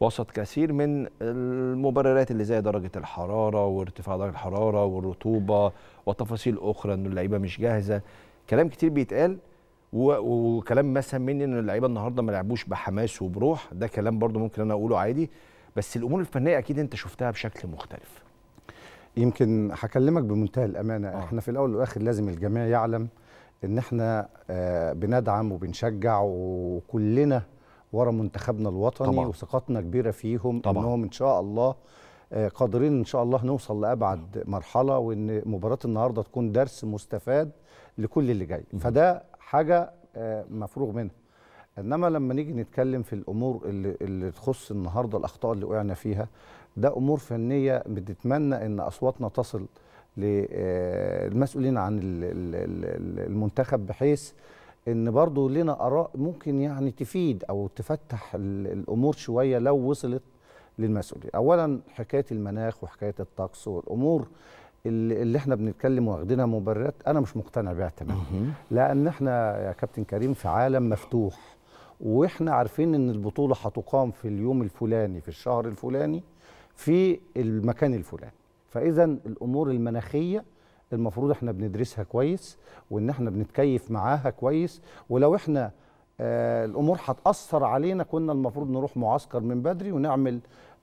وسط كثير من المبررات اللي زي درجه الحراره وارتفاع درجه الحراره والرطوبه وتفاصيل اخرى ان اللعيبه مش جاهزه كلام كتير بيتقال وكلام مثلا مني ان اللعيبه النهارده ما لعبوش بحماس وبروح ده كلام برضو ممكن انا اقوله عادي بس الامور الفنيه اكيد انت شفتها بشكل مختلف يمكن هكلمك بمنتهى الامانه آه. احنا في الاول والاخر لازم الجميع يعلم ان احنا آه، بندعم وبنشجع وكلنا ورا منتخبنا الوطني طبعا. وثقتنا كبيره فيهم طبعا. انهم ان شاء الله آه، قادرين ان شاء الله نوصل لابعد مرحله وان مباراه النهارده تكون درس مستفاد لكل اللي جاي فده حاجه آه، مفروغ منها انما لما نيجي نتكلم في الامور اللي, اللي تخص النهارده الاخطاء اللي وقعنا فيها ده امور فنيه بتتمنى ان اصواتنا تصل للمسؤولين آه، عن المنتخب بحيث ان برضو لنا اراء ممكن يعني تفيد او تفتح الامور شويه لو وصلت للمسؤولين اولا حكايه المناخ وحكايه الطقس والامور اللي, اللي احنا بنتكلم واخدينها مبررات انا مش مقتنع بيها تماما لان احنا يا كابتن كريم في عالم مفتوح واحنا عارفين ان البطوله هتقام في اليوم الفلاني في الشهر الفلاني في المكان الفلاني فاذا الامور المناخيه المفروض احنا بندرسها كويس وان احنا بنتكيف معاها كويس ولو احنا آه الامور هتاثر علينا كنا المفروض نروح معسكر من بدري ونعمل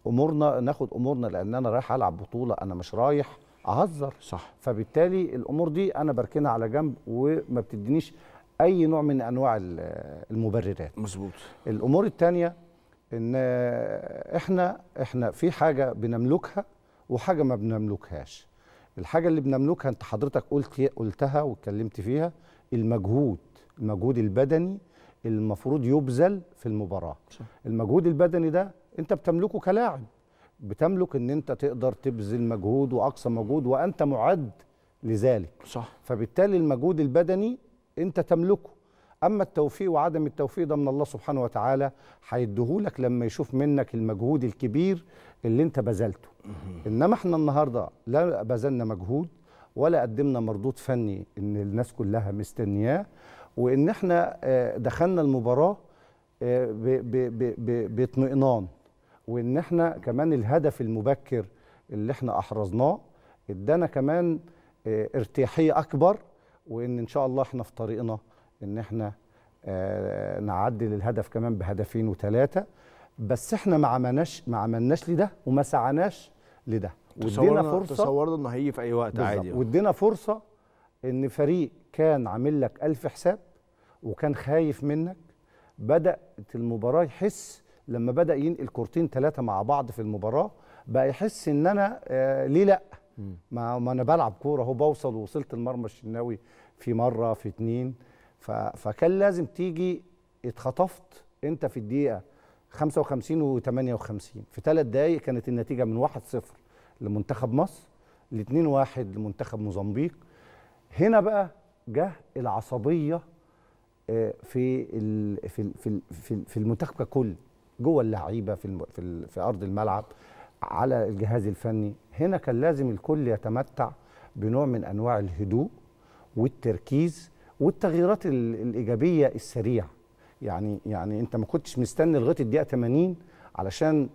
امورنا ناخد امورنا لان انا رايح العب بطوله انا مش رايح اهزر صح فبالتالي الامور دي انا بركنها على جنب وما بتدينيش اي نوع من انواع المبررات مظبوط الامور الثانيه ان آه، احنا احنا في حاجه بنملكها وحاجه ما بنملكهاش الحاجه اللي بنملكها انت حضرتك قلت قلتها واتكلمت فيها المجهود المجهود البدني المفروض يبذل في المباراه صح. المجهود البدني ده انت بتملكه كلاعب بتملك ان انت تقدر تبذل مجهود واقصى مجهود وانت معد لذلك صح فبالتالي المجهود البدني انت تملكه اما التوفيق وعدم التوفيق ده من الله سبحانه وتعالى هيديهولك لما يشوف منك المجهود الكبير اللي انت بذلته انما احنا النهارده لا بذلنا مجهود ولا قدمنا مردود فني ان الناس كلها مستنياه وان احنا آه، دخلنا المباراه آه، باطمئنان وان احنا كمان الهدف المبكر اللي احنا احرزناه ادانا كمان آه، ارتياحيه اكبر وان ان شاء الله احنا في طريقنا ان احنا آه، نعدل الهدف كمان بهدفين وثلاثه بس احنا ما عملناش ما عملناش لده وما سعناش لده وادينا فرصه تصورنا انه هيجي في اي وقت عادي وادينا فرصه ان فريق كان عامل لك ألف حساب وكان خايف منك بدات المباراه يحس لما بدا ينقل كورتين ثلاثه مع بعض في المباراه بقى يحس ان انا آه ليه لا ما, ما انا بلعب كوره اهو بوصل ووصلت المرمى الشناوي في مره في اتنين فكان لازم تيجي اتخطفت انت في الدقيقه 55 و58 في ثلاث دقائق كانت النتيجه من 1-0 لمنتخب مصر ل 2-1 لمنتخب موزمبيق هنا بقى جه العصبيه آه، في في في في المنتخب ككل جوه اللعيبه في في في ارض الملعب على الجهاز الفني هنا كان لازم الكل يتمتع بنوع من انواع الهدوء والتركيز والتغييرات الايجابيه السريعه يعني يعني انت ما كنتش مستني لغايه الدقيقه 80 علشان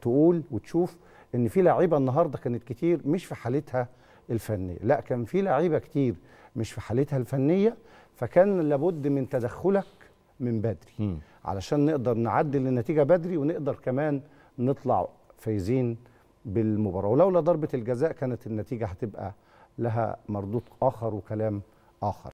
تقول وتشوف ان في لعيبه النهارده كانت كتير مش في حالتها الفنيه لا كان في لعيبه كتير مش في حالتها الفنيه فكان لابد من تدخلك من بدري علشان نقدر نعدل النتيجه بدري ونقدر كمان نطلع فايزين بالمباراه ولولا ضربه الجزاء كانت النتيجه هتبقى لها مردود اخر وكلام اخر